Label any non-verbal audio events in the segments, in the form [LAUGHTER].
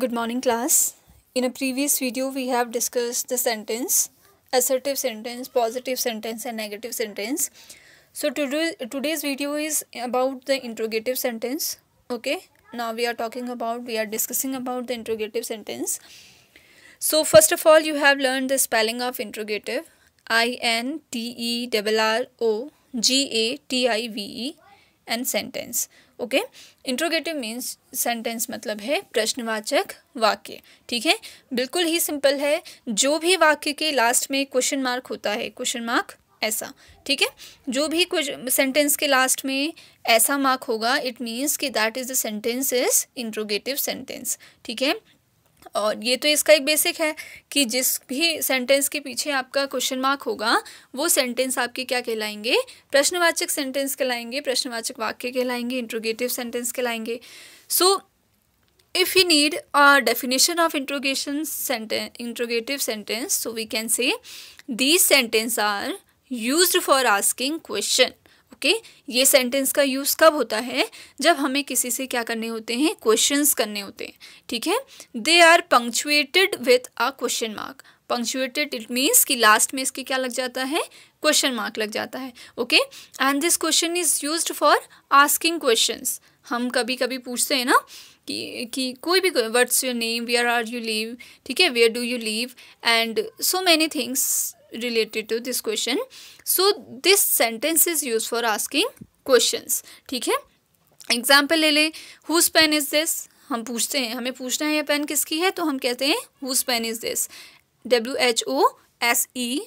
Good morning class. In a previous video we have discussed the sentence, assertive sentence, positive sentence and negative sentence. So today, today's video is about the interrogative sentence. Okay. Now we are talking about, we are discussing about the interrogative sentence. So first of all you have learned the spelling of interrogative. I-N-T-E-R-R-O-G-A-T-I-V-E. And sentence okay interrogative means sentence मतलब है प्रश्नवाचक वाक्य ठीक है बिल्कुल ही simple है जो भी वाक्य के लास्ट में क्वेश्चन मार्क होता है क्वेश्चन मार्क ऐसा ठीक है जो भी कुछ सेंटेंस के लास्ट में ऐसा मार्क होगा इट मीन्स कि that is the sentence is interrogative sentence ठीक है और ये तो इसका एक बेसिक है कि जिस भी सेंटेंस के पीछे आपका क्वेश्चन मार्क होगा वो सेंटेंस आपके क्या कहलाएंगे प्रश्नवाचक सेंटेंस कहलाएंगे प्रश्नवाचक वाक्य कहलाएंगे इंट्रोगेटिव सेंटेंस कहलाएंगे so if we need a definition of interrogation sentence interrogative sentence so we can say these sentences are used for asking question okay ये सेंटेंस का यूज़ कब होता है जब हमें किसी से क्या करने होते हैं क्वेश्चंस करने होते हैं ठीक है they are punctuated with a question mark punctuated it means कि लास्ट में इसके क्या लग जाता है क्वेश्चन मार्क लग जाता है okay and this question is use for asking question हम कभी कभी पूछते हैं ना कि कि कोई भी what's your name where are you live ठीक है where do you live and so many things related to this question so this sentence is use for asking question ठीक है एग्जाम्पल ले लें हुज पेन इज दिस हम पूछते हैं हमें पूछना है यह पेन किसकी है तो हम कहते हैं whose pen is this W H O S E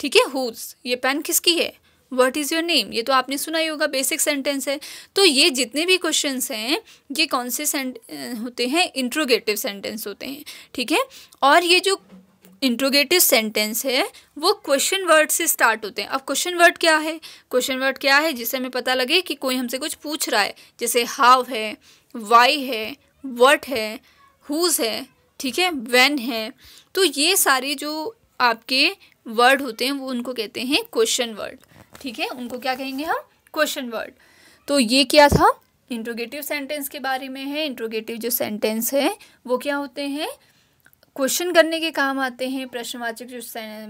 ठीक है हुज ये पेन किसकी है वट इज़ योर नेम ये तो आपने सुना ही होगा बेसिक सेंटेंस है तो ये जितने भी क्वेश्चन हैं ये कौन से होते हैं इंट्रोगेटिव सेंटेंस होते हैं ठीक है और ये जो इंट्रोगेटिव सेंटेंस है वो क्वेश्चन वर्ड से स्टार्ट होते हैं अब क्वेश्चन वर्ड क्या है क्वेश्चन वर्ड क्या है जिससे हमें पता लगे कि कोई हमसे कुछ पूछ रहा है जैसे हाव है वाई है वट है हुज है ठीक है वेन है तो ये सारे जो आपके वर्ड होते हैं वो उनको कहते हैं क्वेश्चन वर्ड ठीक है उनको क्या कहेंगे हम क्वेश्चन वर्ड तो ये क्या था इंट्रोगेटिव सेंटेंस के बारे में है इंट्रोगेटिव जो सेंटेंस है वो क्या होते हैं क्वेश्चन करने के काम आते हैं प्रश्नवाचक जो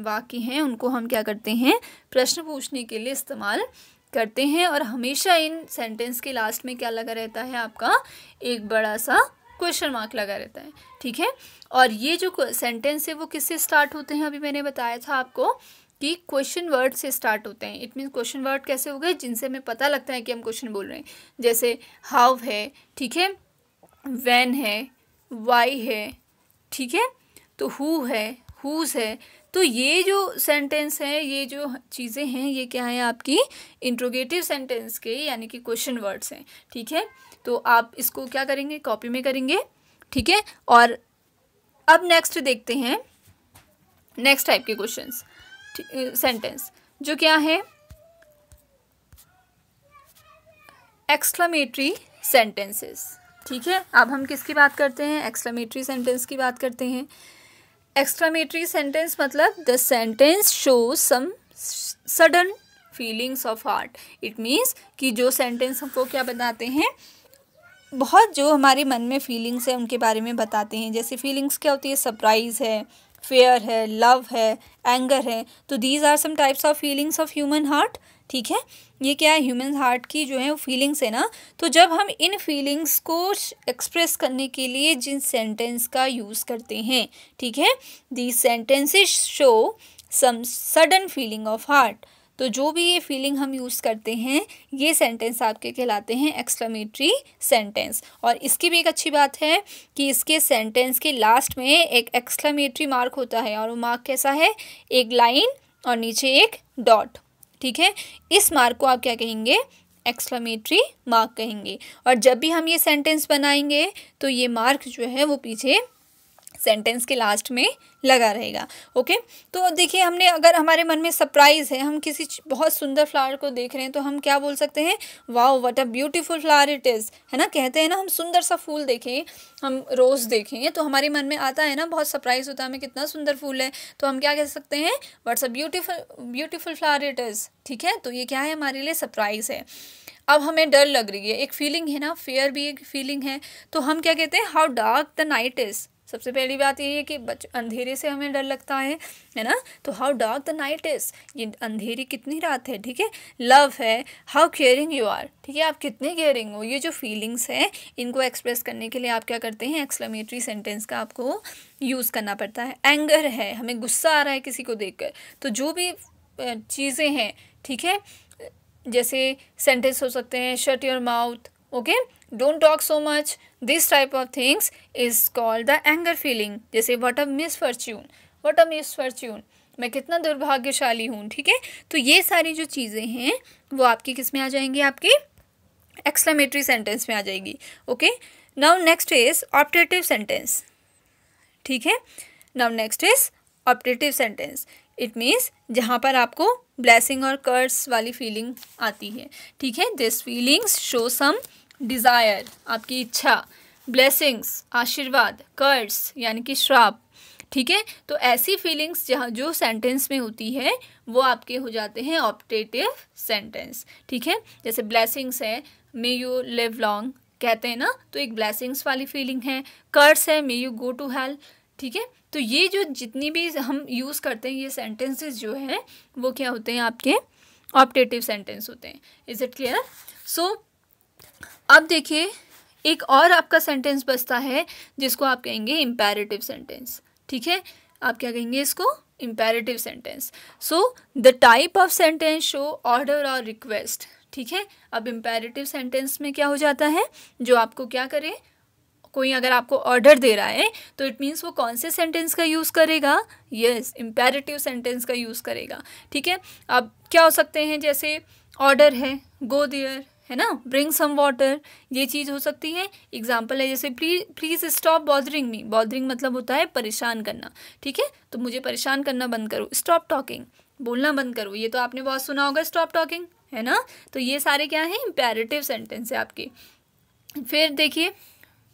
वाक्य हैं उनको हम क्या करते हैं प्रश्न पूछने के लिए इस्तेमाल करते हैं और हमेशा इन सेंटेंस के लास्ट में क्या लगा रहता है आपका एक बड़ा सा क्वेश्चन मार्क लगा रहता है ठीक है और ये जो सेंटेंस है वो किससे स्टार्ट होते हैं अभी मैंने बताया था आपको कि क्वेश्चन वर्ड से स्टार्ट होते हैं इट मीन्स क्वेश्चन वर्ड कैसे हो गए जिनसे हमें पता लगता है कि हम क्वेश्चन बोल रहे हैं जैसे हाउ है ठीक है वैन है वाई है ठीक है तो हु है हुज है तो ये जो सेंटेंस है ये जो चीज़ें हैं ये क्या है आपकी इंट्रोगेटिव सेंटेंस के यानी कि क्वेश्चन वर्ड्स हैं ठीक है तो आप इसको क्या करेंगे कॉपी में करेंगे ठीक है और अब नेक्स्ट देखते हैं नेक्स्ट टाइप के क्वेश्चंस सेंटेंस जो क्या है एक्सक्लामेटरी सेंटेंसेस ठीक है अब हम किसकी बात करते हैं एक्सक्लामेटरी सेंटेंस की बात करते हैं एक्सक्लामेटरी सेंटेंस मतलब the sentence show some sudden feelings of heart it means कि जो सेंटेंस हमको क्या बताते हैं बहुत जो हमारे मन में फीलिंग्स है उनके बारे में बताते हैं जैसे फीलिंग्स क्या होती है सरप्राइज़ है फेयर है लव है एंगर है तो these are some types of feelings of human heart ठीक है ये क्या है ह्यूमन हार्ट की जो है फीलिंग्स है ना तो जब हम इन फीलिंग्स को एक्सप्रेस करने के लिए जिन सेंटेंस का यूज़ करते हैं ठीक है the sentences show some sudden feeling of heart तो जो भी ये फीलिंग हम यूज़ करते हैं ये सेंटेंस आपके कहलाते हैं एक्सक्लेमेटरी सेंटेंस और इसकी भी एक अच्छी बात है कि इसके सेंटेंस के लास्ट में एक एक्सक्लेमेटरी मार्क होता है और वो मार्क कैसा है एक लाइन और नीचे एक डॉट ठीक है इस मार्क को आप क्या कहेंगे एक्सक्लामेटरी मार्क कहेंगे और जब भी हम ये सेंटेंस बनाएंगे तो ये मार्क जो है वो पीछे सेंटेंस के लास्ट में लगा रहेगा ओके तो देखिए हमने अगर हमारे मन में सरप्राइज़ है हम किसी बहुत सुंदर फ्लावर को देख रहे हैं तो हम क्या बोल सकते हैं wow what a beautiful flower it is है ना कहते हैं ना हम सुंदर सा फूल देखें हम रोज़ देखें तो हमारे मन में आता है ना बहुत सरप्राइज़ होता है हमें कितना सुंदर फूल है तो हम क्या कह सकते हैं what's a beautiful beautiful flower it is ठीक है तो ये क्या है हमारे लिए सरप्राइज़ है अब हमें डर लग रही है एक फीलिंग है ना फेयर भी एक फीलिंग है तो हम क्या कहते हैं how dark the night is सबसे पहली बात यही है कि बच अंधेरे से हमें डर लगता है है ना तो how dark the night is ये अंधेरी कितनी रात है ठीक है लव है हाउ केयरिंग यू आर ठीक है आप कितने केयरिंग हो ये जो फीलिंग्स हैं इनको एक्सप्रेस करने के लिए आप क्या करते हैं एक्सक्लेमेटरी सेंटेंस का आपको यूज़ करना पड़ता है एंगर है हमें गुस्सा आ रहा है किसी को कर तो जो भी चीज़ें हैं ठीक है जैसे सेंटेंस हो सकते हैं shut your mouth okay don't talk so much this type of things is called the anger feeling जैसे what a misfortune what a misfortune मैं कितना दुर्भाग्यशाली हूँ ठीक है तो ये सारी जो चीज़ें हैं वो आपकी किस में आ जाएंगी आपकी एक्सक्लेमेटरी सेंटेंस में आ जाएगी okay now next is optative sentence ठीक है now next is optative sentence it means जहाँ पर आपको ब्लैसिंग और कर्स वाली फीलिंग आती है ठीक है this feelings show some desire आपकी इच्छा ब्लैसिंग्स आशीर्वाद कर्स यानी कि श्राप ठीक है तो ऐसी फीलिंग्स जहाँ जो सेंटेंस में होती है वो आपके हो जाते हैं ऑप्टेटिव सेंटेंस ठीक है जैसे ब्लैसिंग्स है मे यू लिव लॉन्ग कहते हैं ना तो एक ब्लैसिंग्स वाली फीलिंग है कर्स है may you go to hell ठीक है तो ये जो जितनी भी हम यूज़ करते हैं ये सेंटेंसेस जो हैं वो क्या होते हैं आपके ऑप्टेटिव सेंटेंस होते हैं इज़ इट क्लियर सो अब देखिए एक और आपका सेंटेंस बचता है जिसको आप कहेंगे इम्पेरेटिव सेंटेंस ठीक है आप क्या कहेंगे इसको imperative sentence so the type of sentence show order और रिक्वेस्ट ठीक है अब इम्पेरेटिव सेंटेंस में क्या हो जाता है जो आपको क्या करे कोई अगर आपको ऑर्डर दे रहा है तो इट मीन्स वो कौन से सेंटेंस का यूज़ करेगा यस इम्पेरेटिव सेंटेंस का यूज़ करेगा ठीक है अब क्या हो सकते हैं जैसे ऑर्डर है गो दियर है ना ब्रिंग सम वाटर ये चीज़ हो सकती है एग्जाम्पल है जैसे please please stop bothering me bothering मतलब होता है परेशान करना ठीक है तो मुझे परेशान करना बंद करो स्टॉप टॉकिंग बोलना बंद करो ये तो आपने बहुत सुना होगा स्टॉप टॉकिंग है ना तो ये सारे क्या हैं इम्पेरेटिव सेंटेंस है आपके फिर देखिए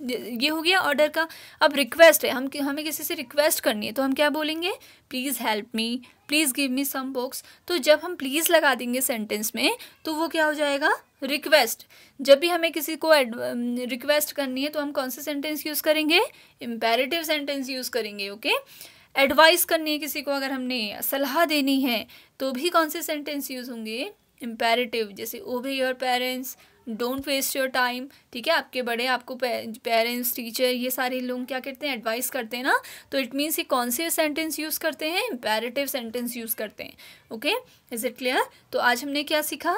ये हो गया ऑर्डर का अब रिक्वेस्ट है हम हमें किसी से रिक्वेस्ट करनी है तो हम क्या बोलेंगे please help me please give me some books तो जब हम प्लीज़ लगा देंगे सेंटेंस में तो वो क्या हो जाएगा रिक्वेस्ट जब भी हमें किसी को रिक्वेस्ट um, करनी है तो हम कौन से सेंटेंस यूज़ करेंगे इम्पेरेटिव सेंटेंस यूज़ करेंगे ओके okay? एडवाइस करनी है किसी को अगर हमने सलाह देनी है तो भी कौन से सेंटेंस यूज़ होंगे इम्पेरेटिव जैसे obey your parents don't waste your time ठीक है आपके बड़े आपको पेरेंट्स टीचर ये सारे लोग क्या करते हैं एडवाइस करते हैं ना तो इट मीन्स ये कौन से सेंटेंस यूज़ करते हैं इम्पेरेटिव सेंटेंस यूज़ करते हैं ओके इज़ इट क्लियर तो आज हमने क्या सीखा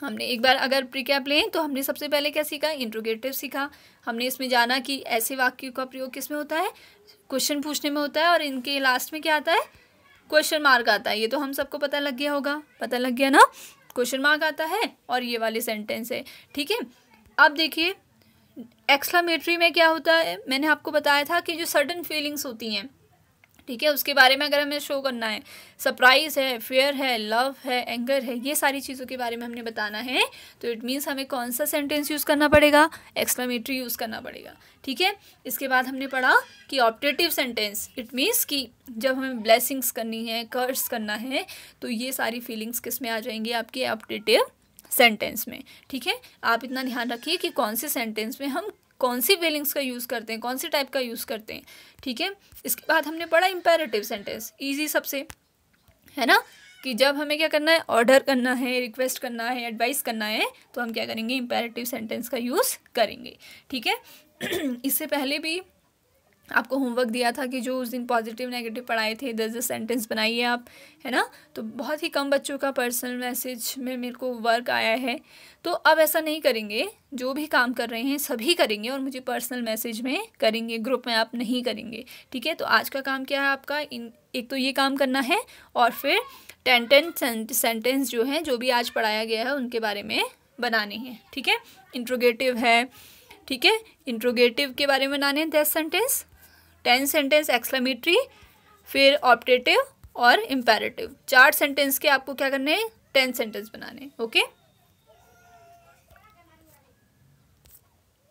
हमने एक बार अगर प्रिकैप लें तो हमने सबसे पहले क्या सीखा इंट्रोगेटिव सीखा हमने इसमें जाना कि ऐसे वाक्यों का प्रयोग किस में होता है क्वेश्चन पूछने में होता है और इनके लास्ट में क्या आता है क्वेश्चन मार्क आता है ये तो हम सबको पता लग गया होगा पता लग गया ना क्वेश्चन मार्क आता है और ये वाली सेंटेंस है ठीक है अब देखिए एक्सलामेट्री में क्या होता है मैंने आपको बताया था कि जो सडन फीलिंग्स होती हैं ठीक है उसके बारे में अगर हमें शो करना है सरप्राइज़ है फेयर है लव है एंगर है ये सारी चीज़ों के बारे में हमने बताना है तो इट मीन्स हमें कौन सा सेंटेंस यूज़ करना पड़ेगा एक्सक्लामेटरी यूज़ करना पड़ेगा ठीक है इसके बाद हमने पढ़ा कि ऑप्टेटिव सेंटेंस इट मीन्स कि जब हमें ब्लेसिंग्स करनी है कर्स करना है तो ये सारी फीलिंग्स किस में आ जाएंगी आपके ऑप्टेटिव सेंटेंस में ठीक है आप इतना ध्यान रखिए कि कौन से सेंटेंस में हम कौन सी वेलिंग्स का यूज़ करते हैं कौन से टाइप का यूज़ करते हैं ठीक है इसके बाद हमने पढ़ा इम्पेरेटिव सेंटेंस ईजी सबसे है ना कि जब हमें क्या करना है ऑर्डर करना है रिक्वेस्ट करना है एडवाइस करना है तो हम क्या करेंगे इम्पेरेटिव सेंटेंस का यूज़ करेंगे ठीक है [CLEARS THROAT] इससे पहले भी आपको होमवर्क दिया था कि जो उस दिन पॉजिटिव नेगेटिव पढ़ाए थे दस दस सेंटेंस बनाइए आप है ना तो बहुत ही कम बच्चों का पर्सनल मैसेज में मेरे को वर्क आया है तो अब ऐसा नहीं करेंगे जो भी काम कर रहे हैं सभी करेंगे और मुझे पर्सनल मैसेज में करेंगे ग्रुप में आप नहीं करेंगे ठीक है तो आज का काम क्या है आपका इन एक तो ये काम करना है और फिर टेन टेन सेंटेंस जो हैं जो भी आज पढ़ाया गया है उनके बारे में बनाने हैं ठीक है इंट्रोगेटिव है ठीक है इंट्रोगेटिव के बारे में बनाने हैं दस सेंटेंस टेन सेंटेंस एक्सक्लेमेटरी फिर ऑप्टेटिव और इम्पेरेटिव चार सेंटेंस के आपको क्या करने हैं टेन सेंटेंस बनाने ओके okay?